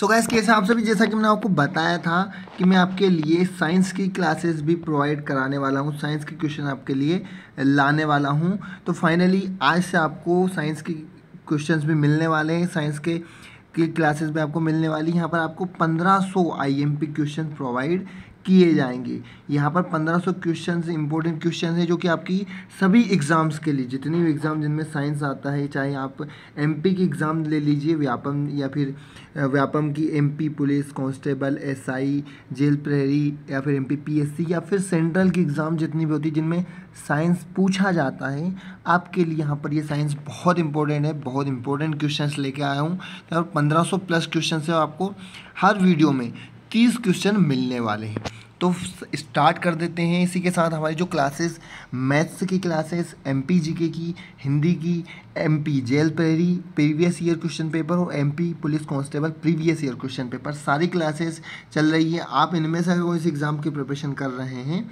सो gas के हिसाब से भी जैसा कि मैंने आपको बताया था कि मैं आपके लिए साइंस की क्लासेस भी प्रोवाइड कराने वाला हूँ साइंस के क्वेश्चन आपके लिए लाने वाला हूँ तो फाइनली आज से आपको साइंस के क्वेश्चंस भी मिलने वाले हैं साइंस के की क्लासेस भी आपको मिलने वाली यहाँ पर आपको पंद्रह सौ क्वेश्चन प्रोवाइड किए जाएंगे यहाँ पर 1500 क्वेश्चन इंपॉर्टेंट क्वेश्चन हैं जो कि आपकी सभी एग्ज़ाम्स के लिए जितने भी एग्ज़ाम जिनमें साइंस आता है चाहे आप एमपी की एग्ज़ाम ले लीजिए व्यापम या फिर व्यापम की MP police constable SI jail प्रहरी या फिर एमपी पीएससी या फिर सेंट्रल की एग्ज़ाम जितनी भी होती है जिनमें साइंस पूछा जाता है आपके लिए यहाँ पर ये साइंस बहुत इंपॉर्टेंट है बहुत इंपॉर्टेंट क्वेश्चन लेके आया हूँ तो और पंद्रह प्लस क्वेश्चन है आपको हर वीडियो में तीस क्वेश्चन मिलने वाले हैं तो स्टार्ट कर देते हैं इसी के साथ हमारी जो क्लासेस मैथ्स की classes M P G K की हिंदी की एम पी जेल पेरी प्रीवियस ईयर क्वेश्चन पेपर और M P police constable previous year question paper सारी क्लासेस चल रही है आप इनमें से अगर इस एग्ज़ाम की प्रिपरेशन कर रहे हैं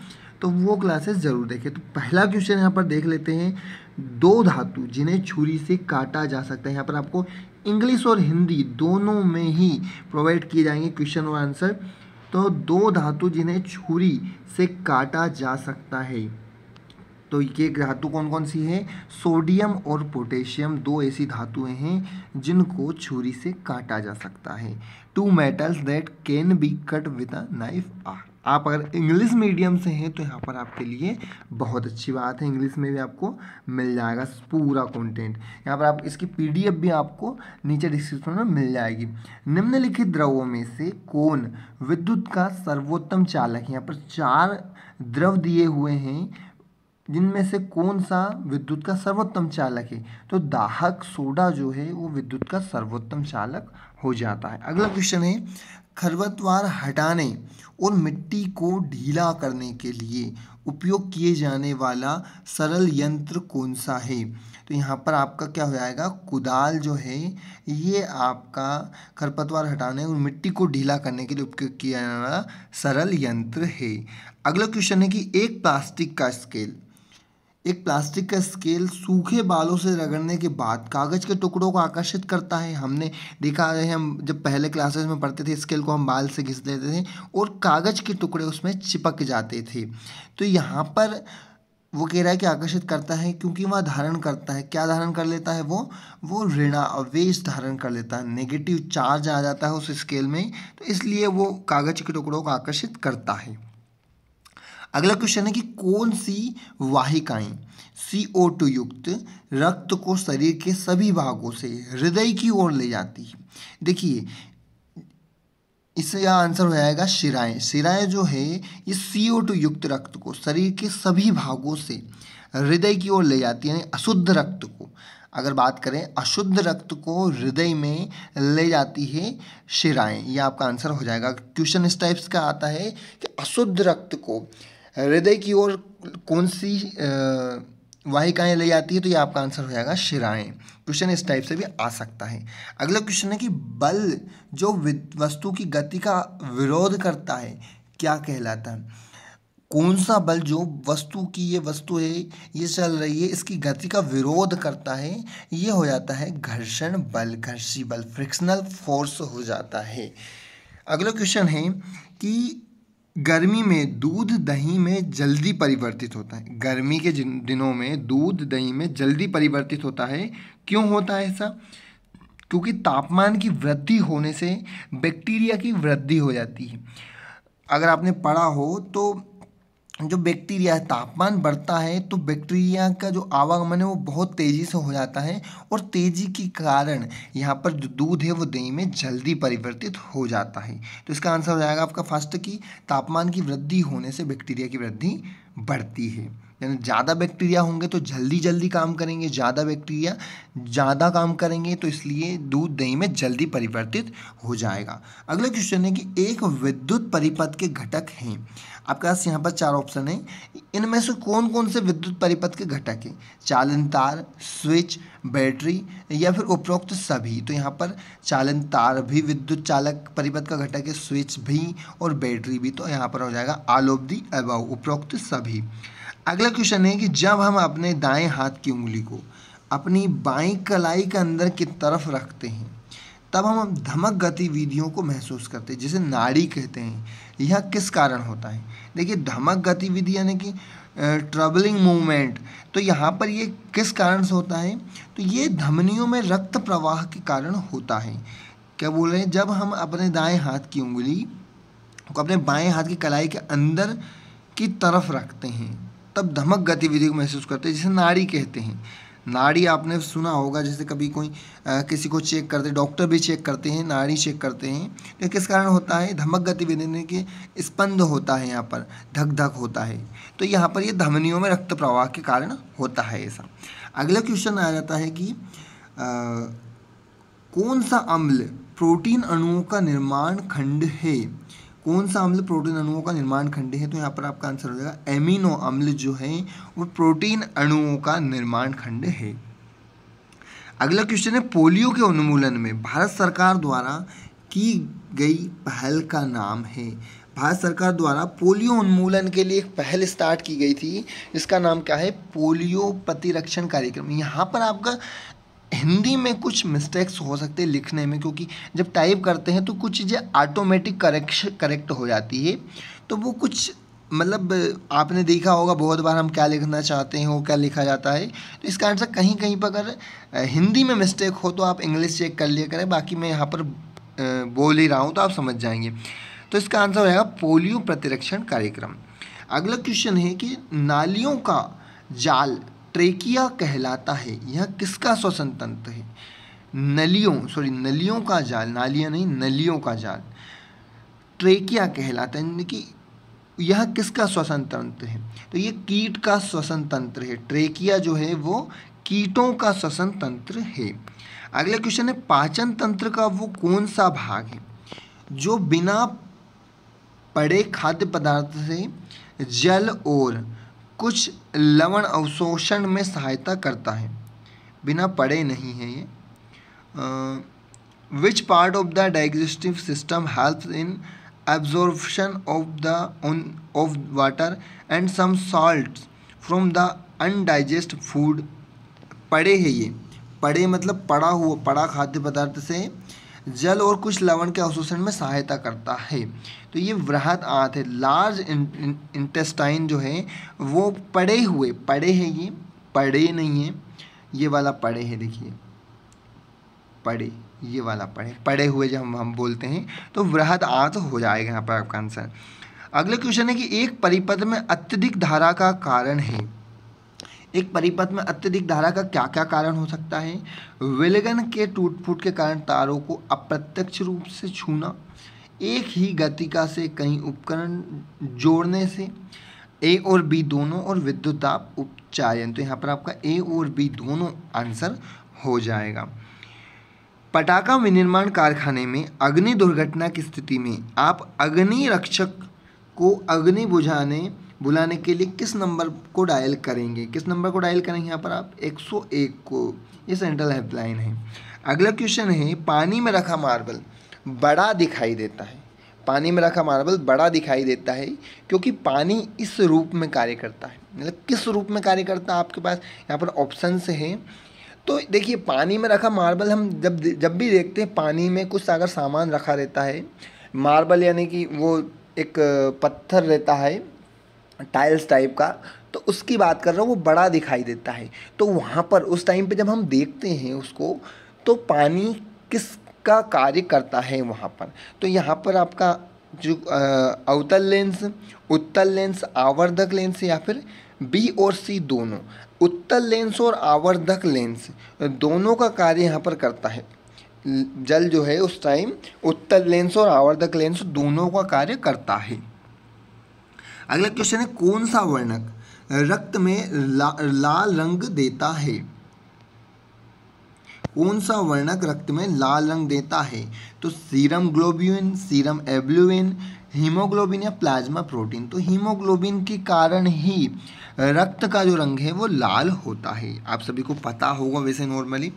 तो वो क्लासेस ज़रूर देखें तो पहला क्वेश्चन यहाँ पर देख लेते हैं दो धातु जिन्हें छुरी से काटा जा सकता है यहाँ पर आपको इंग्लिश और हिंदी दोनों में ही प्रोवाइड किए जाएंगे क्वेश्चन और आंसर तो दो धातु जिन्हें छुरी से काटा जा सकता है तो ये धातु कौन कौन सी है सोडियम और पोटेशियम दो ऐसी धातुएं हैं जिनको छुरी से काटा जा सकता है two metals that can be cut with a knife आर आप अगर इंग्लिश मीडियम से हैं तो यहाँ पर आपके लिए बहुत अच्छी बात है इंग्लिश में भी आपको मिल जाएगा पूरा कंटेंट यहाँ पर आप इसकी पीडीएफ भी आपको नीचे डिस्क्रिप्शन में मिल जाएगी निम्नलिखित द्रवों में से कौन विद्युत का सर्वोत्तम चालक है यहाँ पर चार द्रव दिए हुए हैं जिनमें से कौन सा विद्युत का सर्वोत्तम चालक है तो दाहक सोडा जो है वो विद्युत का सर्वोत्तम चालक हो जाता है अगला क्वेश्चन है खरपतवार हटाने और मिट्टी को ढीला करने के लिए उपयोग किए जाने वाला सरल यंत्र कौन सा है तो यहाँ पर आपका क्या हो जाएगा कुदाल जो है ये आपका खरपतवार हटाने और मिट्टी को ढीला करने के लिए उपयोग किया जाने वाला सरल यंत्र है अगला क्वेश्चन है कि एक प्लास्टिक का स्केल एक प्लास्टिक का स्केल सूखे बालों से रगड़ने के बाद कागज़ के टुकड़ों को आकर्षित करता है हमने देखा है हम जब पहले क्लासेस में पढ़ते थे स्केल को हम बाल से घिस लेते थे और कागज़ के टुकड़े उसमें चिपक जाते थे तो यहाँ पर वो कह रहा है कि आकर्षित करता है क्योंकि वह धारण करता है क्या धारण कर लेता है वो वो ऋणा अवेश धारण कर लेता है नेगेटिव चार्ज आ जाता है उस स्केल में तो इसलिए वो कागज़ के टुकड़ों को आकर्षित करता है अगला क्वेश्चन है कि कौन सी वाहिकाएं सी ओ टू युक्त रक्त को शरीर के सभी भागों से हृदय की ओर ले जाती है देखिए इसका आंसर हो जाएगा शिराएं शिराएं जो है ये सी ओ टू युक्त रक्त को शरीर के सभी भागों से हृदय की ओर ले जाती है यानी अशुद्ध रक्त को अगर बात करें अशुद्ध रक्त को हृदय में ले जाती है शिराएं ये आपका आंसर हो जाएगा क्वेश्चन इस टाइप्स का आता है कि अशुद्ध रक्त को हृदय की ओर कौन सी वाहिकाएं ले जाती है तो ये आपका आंसर हो जाएगा शिराएं क्वेश्चन इस टाइप से भी आ सकता है अगला क्वेश्चन है कि बल जो वस्तु की गति का विरोध करता है क्या कहलाता है कौन सा बल जो वस्तु की ये वस्तु है ये चल रही है इसकी गति का विरोध करता है ये हो जाता है घर्षण बल घर्षी बल फ्रिक्शनल फोर्स हो जाता है अगला क्वेश्चन है कि गर्मी में दूध दही में जल्दी परिवर्तित होता है गर्मी के दिनों में दूध दही में जल्दी परिवर्तित होता है क्यों होता है ऐसा क्योंकि तापमान की वृद्धि होने से बैक्टीरिया की वृद्धि हो जाती है अगर आपने पढ़ा हो तो जो बैक्टीरिया है तापमान बढ़ता है तो बैक्टीरिया का जो आवागमन है वो बहुत तेज़ी से हो जाता है और तेज़ी के कारण यहाँ पर जो दूध है वो दही में जल्दी परिवर्तित हो जाता है तो इसका आंसर हो जाएगा आपका फर्स्ट की तापमान की वृद्धि होने से बैक्टीरिया की वृद्धि बढ़ती है यानी ज़्यादा बैक्टीरिया होंगे तो जल्दी जल्दी काम करेंगे ज़्यादा बैक्टीरिया ज़्यादा काम करेंगे तो इसलिए दूध दही में जल्दी परिवर्तित हो जाएगा अगला क्वेश्चन है कि एक विद्युत परिपथ के घटक हैं आपके पास यहाँ पर चार ऑप्शन हैं इनमें से कौन कौन से विद्युत परिपथ के घटक हैं चालन तार स्विच बैटरी या फिर उपरोक्त सभी तो यहाँ पर चालन तार भी विद्युत चालक परिपथ का घटक है स्विच भी और बैटरी भी तो यहाँ पर हो जाएगा आल ऑफ दी अबाउ उपरोक्त सभी अगला क्वेश्चन है कि जब हम अपने दाएं हाथ की उंगली को अपनी बाई कलाई के अंदर की तरफ रखते हैं तब हम धमक गतिविधियों को महसूस करते हैं जिसे नाड़ी कहते हैं यह किस कारण होता है देखिए धमक गतिविधि यानी कि ट्रबलिंग मूवमेंट तो यहाँ पर ये किस कारण से होता है तो ये धमनियों में रक्त प्रवाह के कारण होता है क्या बोल रहे हैं जब हम अपने दाएं हाथ की उंगली को अपने बाएं हाथ की कलाई के अंदर की तरफ रखते हैं तब धमक गतिविधि को महसूस करते हैं जिसे नाड़ी कहते हैं नाड़ी आपने सुना होगा जैसे कभी कोई आ, किसी को चेक करते डॉक्टर भी चेक करते हैं नाड़ी चेक करते हैं तो किस कारण होता है धमक गतिविधि के स्पंद होता है यहाँ पर धक धक होता है तो यहाँ पर ये यह धमनियों में रक्त प्रवाह के कारण होता है ऐसा अगला क्वेश्चन आ जाता है कि आ, कौन सा अम्ल प्रोटीन अणुओं का निर्माण खंड है कौन सा अम्ल प्रोटीन अणुओं का निर्माण खंड है तो यहाँ पर आपका आंसर हो जाएगा एमिनो अम्ल जो है वो प्रोटीन अणुओं का निर्माण खंड है अगला क्वेश्चन है पोलियो के उन्मूलन में भारत सरकार द्वारा की गई पहल का नाम है भारत सरकार द्वारा पोलियो उन्मूलन के लिए एक पहल स्टार्ट की गई थी इसका नाम क्या है पोलियो प्रतिरक्षण कार्यक्रम यहाँ पर आपका हिंदी में कुछ मिस्टेक्स हो सकते हैं लिखने में क्योंकि जब टाइप करते हैं तो कुछ चीज़ें ऑटोमेटिक करेक्श करेक्ट हो जाती है तो वो कुछ मतलब आपने देखा होगा बहुत बार हम क्या लिखना चाहते हैं वो क्या लिखा जाता है तो इसका आंसर कहीं कहीं पर अगर हिंदी में मिस्टेक हो तो आप इंग्लिश चेक कर लिया करें बाकी मैं यहाँ पर बोल ही रहा हूँ तो आप समझ जाएंगे तो इसका आंसर होगा पोलियो प्रतिरक्षण कार्यक्रम अगला क्वेश्चन है कि नालियों का जाल ट्रेकिया कहलाता है यह किसका श्वसन तंत्र है नलियों सॉरी नलियों का जाल नालियाँ नहीं नलियों का जाल ट्रेकिया कहलाता है यानी कि यह किसका श्वसन तंत्र है तो ये कीट का श्वसन तंत्र है ट्रेकिया जो है वो कीटों का श्वसन तंत्र है अगला क्वेश्चन है पाचन तंत्र का वो कौन सा भाग है जो बिना पड़े खाद्य पदार्थ से जल और कुछ लवण अवशोषण में सहायता करता है बिना पड़े नहीं है ये which part of the digestive system help in absorption of the of water and some salt from the undigest food पड़े है ये पड़े मतलब पड़ा हुआ पड़ा खाद्य पदार्थ से जल और कुछ लवण के अवशोषण में सहायता करता है तो ये वृहत आंत है लार्ज इंटेस्टाइन जो है वो पड़े हुए पड़े हैं ये पड़े नहीं है ये वाला पड़े है देखिए पड़े ये वाला पड़े पड़े हुए जब हम हम बोलते हैं तो वृहद आंत हो जाएगा यहाँ पर आपका आंसर अगला क्वेश्चन है कि एक परिपथ में अत्यधिक धारा का कारण है एक परिपथ में अत्यधिक धारा का क्या क्या कारण हो सकता है विलगन के टूट फूट के कारण तारों को अप्रत्यक्ष रूप से छूना एक ही गतिका से कई उपकरण जोड़ने से ए और बी दोनों और विद्युत ताप उपचायन तो यहाँ पर आपका ए और बी दोनों आंसर हो जाएगा पटाखा विनिर्माण कारखाने में अग्नि दुर्घटना की स्थिति में आप अग्नि रक्षक को अग्नि बुझाने बुलाने के लिए किस नंबर को डायल करेंगे किस नंबर को डायल करेंगे यहाँ पर आप 101 को ये सेंट्रल हेल्पलाइन है अगला क्वेश्चन है पानी में रखा मार्बल बड़ा दिखाई देता है पानी में रखा मार्बल बड़ा दिखाई देता है क्योंकि पानी इस रूप में कार्य करता है मतलब किस रूप में कार्य करता है आपके पास यहाँ पर ऑप्शन हैं तो देखिए पानी में रखा मार्बल हम जब जब भी देखते हैं पानी में कुछ अगर सामान रखा रहता है मार्बल यानी कि वो एक पत्थर रहता है टाइल्स टाइप का तो उसकी बात कर रहा हूँ वो बड़ा दिखाई देता है तो वहाँ पर उस टाइम पे जब हम देखते हैं उसको तो पानी किसका कार्य करता है वहाँ पर तो यहाँ पर आपका जो अवतल लेंस उत्तल लेंस आवर्धक लेंस या फिर बी और सी दोनों उत्तल लेंस और आवर्धक लेंस दोनों का कार्य यहाँ पर करता है जल जो है उस टाइम उत्तल लेंस और आवर्धक लेंस दोनों का कार्य करता है अगला क्वेश्चन है कौन सा वर्णक रक्त में ला, लाल रंग देता है कौन सा वर्णक रक्त में लाल रंग देता है तो सीरम ग्लोब्यून सीरम एब्लुविन हीमोग्लोबिन या प्लाज्मा प्रोटीन तो हीमोग्लोबिन के कारण ही रक्त का जो रंग है वो लाल होता है आप सभी को पता होगा वैसे नॉर्मली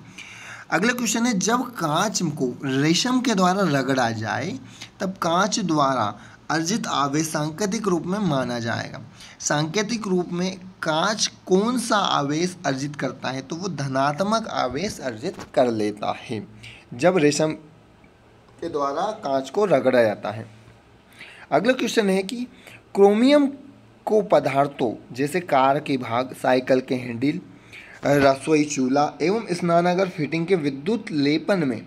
अगला क्वेश्चन है जब कांच को रेशम के द्वारा रगड़ा जाए तब कांच द्वारा अर्जित आवेश सांकेतिक रूप में माना जाएगा सांकेतिक रूप में कांच कौन सा आवेश अर्जित करता है तो वो धनात्मक आवेश अर्जित कर लेता है जब रेशम के द्वारा कांच को रगड़ा जाता है अगला क्वेश्चन है कि क्रोमियम को पदार्थों जैसे कार के भाग साइकिल के हैंडल रसोई चूल्हा एवं स्नानागर फिटिंग के विद्युत लेपन में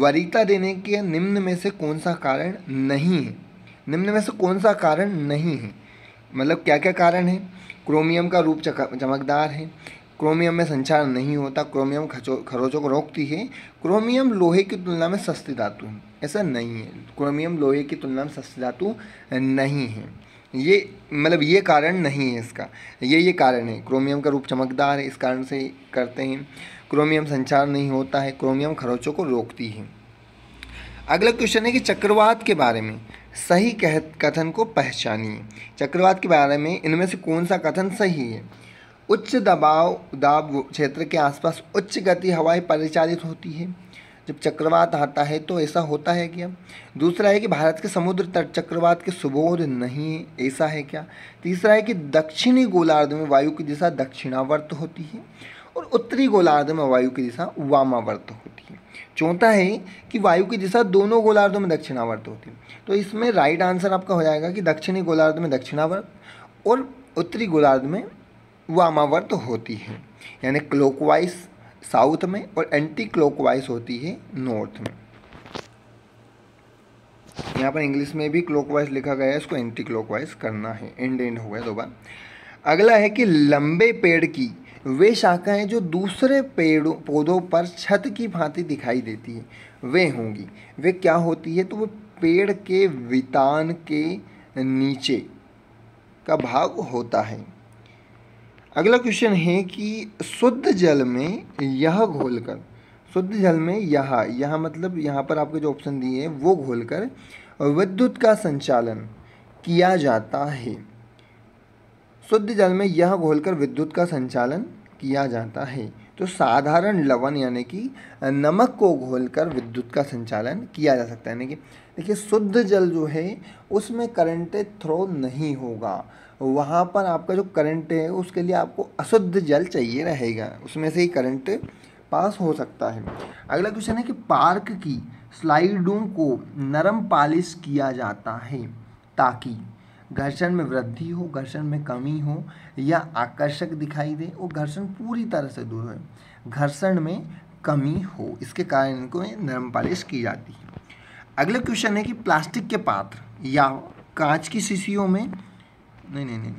वरीता देने के निम्न में से कौन सा कारण नहीं है निम्न में से कौन सा कारण नहीं है मतलब क्या क्या कारण है क्रोमियम का रूप चमकदार है क्रोमियम में संचार नहीं होता क्रोमियम खरोचों को रोकती है क्रोमियम लोहे की तुलना में सस्ती धातु है ऐसा नहीं है क्रोमियम लोहे की तुलना में सस्ती धातु नहीं है ये मतलब ये कारण नहीं है इसका ये ये कारण है क्रोमियम का रूप चमकदार है इस कारण से करते हैं क्रोमियम संचार नहीं होता है क्रोमियम खरोचों को रोकती है अगला क्वेश्चन है कि चक्रवात के बारे में सही कह कथन को पहचानिए चक्रवात के बारे में इनमें से कौन सा कथन सही है उच्च दबाव दाब क्षेत्र के आसपास उच्च गति हवाएं परिचालित होती है जब चक्रवात आता है तो ऐसा होता है क्या दूसरा है कि भारत के समुद्र तट चक्रवात के सुबोध नहीं है ऐसा है क्या तीसरा है कि दक्षिणी गोलार्ध में वायु की दिशा दक्षिणावर्त होती है और उत्तरी गोलार्ध में वायु की दिशा वामावर्त होती है चौथा है कि वायु की दिशा दोनों गोलार्धों में दक्षिणावर्त होती है तो इसमें राइट आंसर आपका हो जाएगा कि दक्षिणी गोलार्ध में दक्षिणावर्त और उत्तरी गोलार्ध में वामावर्त होती है यानी क्लोकवाइज साउथ में और एंटी क्लोकवाइज होती है नॉर्थ में यहाँ पर इंग्लिश में भी क्लोकवाइज लिखा गया है इसको एंटी क्लोकवाइज करना है एंड एंड हो गया दो बार अगला है कि लंबे पेड़ की वे शाखाएं जो दूसरे पेड़ों पौधों पर छत की भांति दिखाई देती है वे होंगी वे क्या होती है तो वो पेड़ के वितान के नीचे का भाग होता है अगला क्वेश्चन है कि शुद्ध जल में यह घोलकर शुद्ध जल में यह यह मतलब यहाँ पर आपके जो ऑप्शन दिए हैं वो घोलकर विद्युत का संचालन किया जाता है शुद्ध जल में यह घोलकर विद्युत का संचालन किया जाता है तो साधारण लवण यानी कि नमक को घोलकर विद्युत का संचालन किया जा सकता है यानी कि देखिए शुद्ध जल जो है उसमें करंट थ्रो नहीं होगा वहाँ पर आपका जो करंट है उसके लिए आपको अशुद्ध जल चाहिए रहेगा उसमें से ही करंट पास हो सकता है अगला क्वेश्चन है कि पार्क की स्लाइडों को नरम पालिश किया जाता है ताकि घर्षण में वृद्धि हो घर्षण में कमी हो या आकर्षक दिखाई दे और घर्षण पूरी तरह से दूर हो घर्षण में कमी हो इसके कारण इनको नरम पालिश की जाती है अगला क्वेश्चन है कि प्लास्टिक के पात्र या कांच की शीशियों में नहीं नहीं नहीं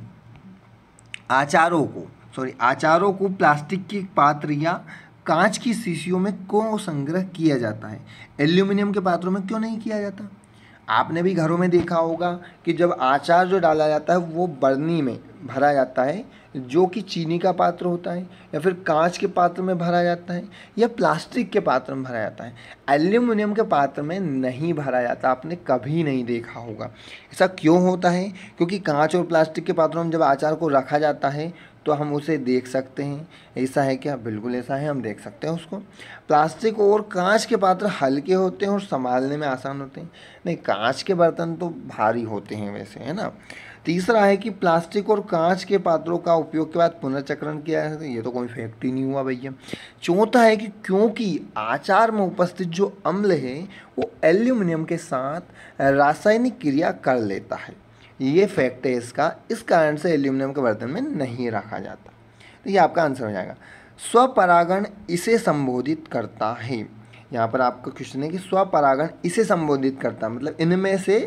आचारों को सॉरी आचारों को प्लास्टिक के पात्र या कांच की शीशियों में क्यों संग्रह किया जाता है एल्यूमिनियम के पात्रों में क्यों नहीं किया जाता आपने भी घरों में देखा होगा कि जब आचार जो डाला जाता है वो बर्नी में भरा जाता है जो कि चीनी का पात्र होता है या फिर कांच के पात्र में भरा जाता है या प्लास्टिक के पात्र में भरा जाता है एल्यूमिनियम के पात्र में नहीं भरा जाता आपने कभी नहीं देखा होगा ऐसा क्यों होता है क्योंकि कांच और प्लास्टिक के पात्रों में जब आचार को रखा जाता है तो हम उसे देख सकते हैं ऐसा है क्या बिल्कुल ऐसा है हम देख सकते हैं उसको प्लास्टिक और कांच के पात्र हल्के होते हैं और संभालने में आसान होते हैं नहीं कांच के बर्तन तो भारी होते हैं वैसे है ना तीसरा है कि प्लास्टिक और कांच के पात्रों का उपयोग के बाद पुनर्चक्रण किया जाता है ये तो कोई फैक्ट ही नहीं हुआ भैया चौथा है कि क्योंकि आचार में उपस्थित जो अम्ल है वो एल्यूमिनियम के साथ रासायनिक क्रिया कर लेता है ये फैक्ट है इसका इस कारण से एल्यूमिनियम के बर्तन में नहीं रखा जाता तो ये आपका आंसर हो जाएगा स्वपरागण इसे संबोधित करता है यहाँ पर आपका क्वेश्चन है कि स्वपरागण इसे संबोधित करता है मतलब इनमें से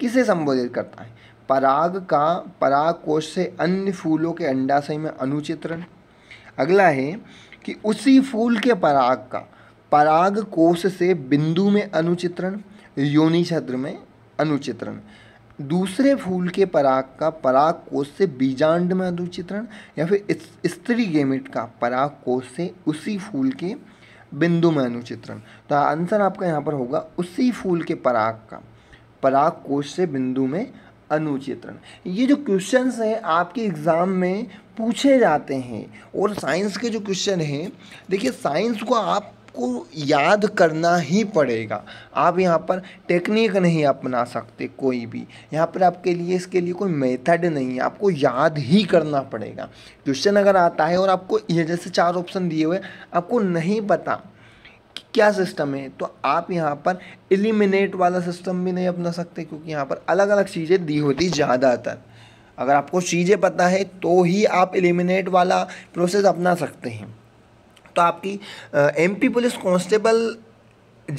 किसे संबोधित करता है पराग का पराग कोश से अन्य फूलों के अंडाशय में अनुचित्रण अगला है कि उसी फूल के पराग का पराग कोश से बिंदु में अनुचित्रण योनि छत्र में अनुचित्रण दूसरे फूल के पराग का पराग कोष से बीजांड में अधुचित्रण या फिर स्त्री गेमिट का पराग कोष से उसी फूल के बिंदु में अनुचित्रण तो आंसर आपका यहाँ पर होगा उसी फूल के पराग का पराग कोष से बिंदु में अनुचित्रण ये जो क्वेश्चन हैं आपके एग्ज़ाम में पूछे जाते हैं और साइंस के जो क्वेश्चन हैं देखिए साइंस को आप आपको याद करना ही पड़ेगा आप यहाँ पर टेक्निक नहीं अपना सकते कोई भी यहाँ पर आपके लिए इसके लिए कोई मेथड नहीं है आपको याद ही करना पड़ेगा क्वेश्चन अगर आता है और आपको ये जैसे चार ऑप्शन दिए हुए आपको नहीं पता क्या सिस्टम है तो आप यहाँ पर एलिमिनेट वाला सिस्टम भी नहीं अपना सकते क्योंकि यहाँ पर अलग अलग चीज़ें दी होती ज़्यादातर अगर आपको चीज़ें पता है तो ही आप एलिमिनेट वाला प्रोसेस अपना सकते हैं तो आपकी एमपी पुलिस कांस्टेबल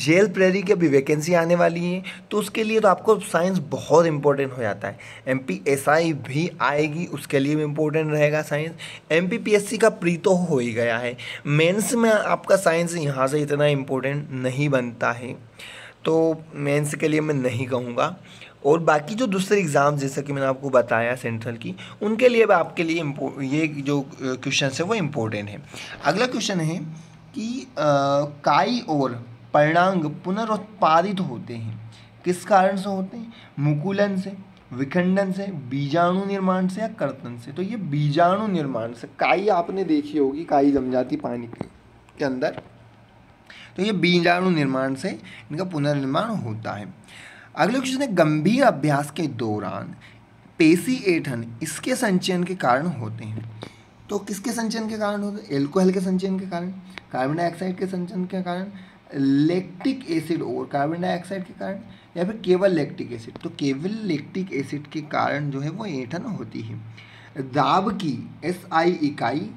जेल प्रेरी की अभी वैकेंसी आने वाली है तो उसके लिए तो आपको साइंस बहुत इंपॉर्टेंट हो जाता है एम पी एस आई भी आएगी उसके लिए भी इम्पोर्टेंट रहेगा science M P P S C का प्री तो हो ही गया है मेंस में आपका साइंस यहाँ से इतना इम्पोर्टेंट नहीं बनता है तो मेंस के लिए मैं नहीं कहूँगा और बाकी जो दूसरे एग्ज़ाम जैसा कि मैंने आपको बताया सेंट्रल की उनके लिए भी आपके लिए ये जो क्वेश्चन है वो इम्पोर्टेंट है अगला क्वेश्चन है कि काई और परिणांग पुनरुत्पादित होते हैं किस कारण से होते हैं मुकुलन से विखंडन से बीजाणु निर्माण से या कर्तन से तो ये बीजाणु निर्माण से काई आपने देखी होगी काई जम जाती पानी के अंदर तो ये बीजाणु निर्माण से इनका पुनर्निर्माण होता है अगले क्वेश्चन है गंभीर अभ्यास के दौरान पेशी एठन इसके संचयन के कारण होते हैं तो किसके संचयन के कारण होते हैं एल्कोहल के संचयन के कारण कार्बन डाइऑक्साइड के संचयन के कारण लेक्टिक एसिड और कार्बन डाइऑक्साइड के कारण या फिर केवल लेक्टिक एसिड तो केवल लेक्टिक एसिड के कारण जो है वो ऐठन होती है दाब की एस आई इकाई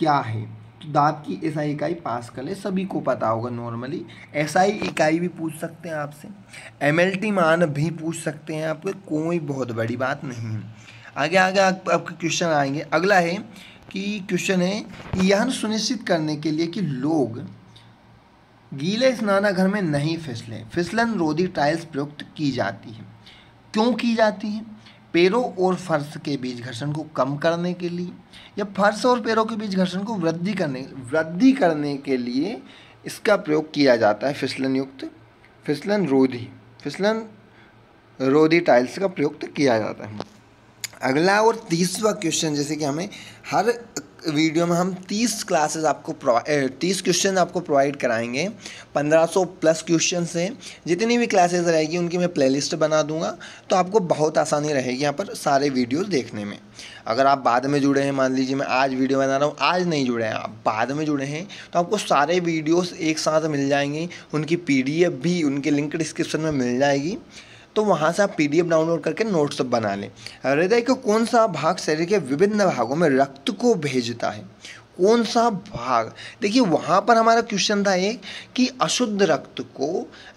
क्या है तो दाब की एसआई इकाई पास कर ले सभी को पता होगा नॉर्मली एसआई इकाई भी पूछ सकते हैं आपसे एमएलटी मान भी पूछ सकते हैं आपके कोई बहुत बड़ी बात नहीं है आगे आगे आपके क्वेश्चन आएंगे अगला है कि क्वेश्चन है यह सुनिश्चित करने के लिए कि लोग गीले स्नानाघर में नहीं फिसलें फिसलन रोधी टाइल्स प्रयुक्त की जाती है क्यों की जाती है पैरों और फर्श के बीच घर्षण को कम करने के लिए या फर्श और पैरों के बीच घर्षण को वृद्धि करने वृद्धि करने के लिए इसका प्रयोग किया जाता है फिसलन युक्त फिसलन रोधी फिसलन रोधी टाइल्स का प्रयोग तो किया जाता है अगला और तीसवा क्वेश्चन जैसे कि हमें हर वीडियो में हम तीस क्लासेस आपको तीस क्वेश्चन आपको प्रोवाइड कराएंगे पंद्रह सौ प्लस क्वेश्चन हैं जितनी भी क्लासेस रहेगी उनकी मैं प्लेलिस्ट बना दूंगा तो आपको बहुत आसानी रहेगी यहाँ पर सारे वीडियोस देखने में अगर आप बाद में जुड़े हैं मान लीजिए मैं आज वीडियो बना रहा हूँ आज नहीं जुड़े हैं आप बाद में जुड़े हैं तो आपको सारे वीडियोज़ एक साथ मिल जाएंगे उनकी पी भी उनके लिंक डिस्क्रिप्शन में मिल जाएगी तो वहाँ से आप पी डाउनलोड करके नोट्स बना लें हृदय के कौन सा भाग शरीर के विभिन्न भागों में रक्त को भेजता है कौन सा भाग देखिए वहाँ पर हमारा क्वेश्चन था ये कि अशुद्ध रक्त को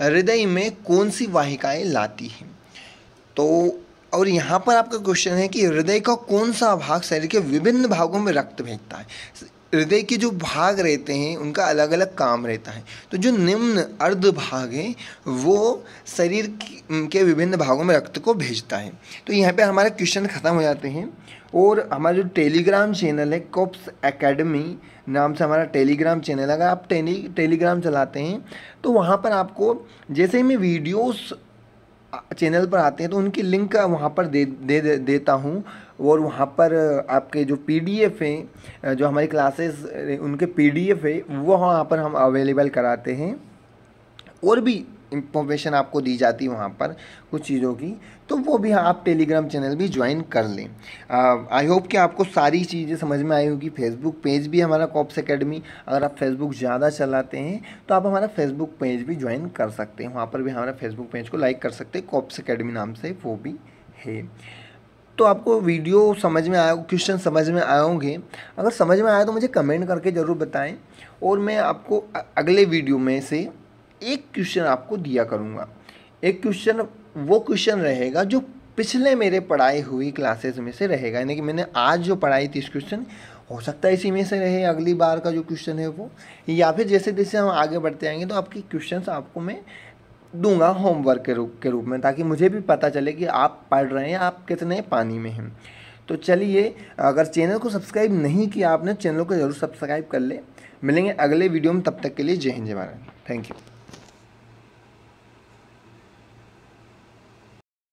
हृदय में कौन सी वाहिकाएं लाती हैं तो और यहाँ पर आपका क्वेश्चन है कि हृदय का कौन सा भाग शरीर के विभिन्न भागों में रक्त भेजता है हृदय के जो भाग रहते हैं उनका अलग अलग काम रहता है तो जो निम्न अर्ध भाग है वो शरीर के विभिन्न भागों में रक्त को भेजता है तो यहाँ पे हमारे क्वेश्चन ख़त्म हो जाते हैं और हमारा जो टेलीग्राम चैनल है कॉप्स एकेडमी नाम से हमारा टेलीग्राम चैनल अगर आप टेली टेलीग्राम चलाते हैं तो वहाँ पर आपको जैसे ही मैं वीडियोस चैनल पर आते हैं तो उनकी लिंक वहाँ पर दे दे, दे देता हूँ और वहाँ पर आपके जो पी डी एफ़ हैं जो हमारी क्लासेस उनके पी डी एफ़ है वो वहाँ पर हम अवेलेबल कराते हैं और भी इंफॉर्मेशन आपको दी जाती है वहाँ पर कुछ चीज़ों की तो वो भी हाँ, आप टेलीग्राम चैनल भी ज्वाइन कर लें आई होप कि आपको सारी चीज़ें समझ में आई होगी फेसबुक पेज भी हमारा कॉप्स एकेडमी अगर आप फेसबुक ज़्यादा चलाते हैं तो आप हमारा फेसबुक पेज भी ज्वाइन कर सकते हैं वहाँ पर भी हमारा फेसबुक पेज को लाइक कर सकते हैं कॉप्स अकेडमी नाम से वो भी है तो आपको वीडियो समझ में आया क्वेश्चन समझ में आए होंगे अगर समझ में आया तो मुझे कमेंट करके ज़रूर बताएं और मैं आपको अगले वीडियो में से एक क्वेश्चन आपको दिया करूँगा एक क्वेश्चन वो क्वेश्चन रहेगा जो पिछले मेरे पढ़ाई हुई क्लासेस में से रहेगा यानी कि मैंने आज जो पढ़ाई थी इस क्वेश्चन हो सकता है इसी में से रहे अगली बार का जो क्वेश्चन है वो या फिर जैसे जैसे हम आगे बढ़ते आएंगे तो आपके क्वेश्चन आपको मैं दूंगा होमवर्क के रूप के रूप में ताकि मुझे भी पता चले कि आप पढ़ रहे हैं आप कितने पानी में हैं तो चलिए अगर चैनल को सब्सक्राइब नहीं किया आपने चैनल को ज़रूर सब्सक्राइब कर ले मिलेंगे अगले वीडियो में तब तक के लिए जय हिंद जय भारत थैंक यू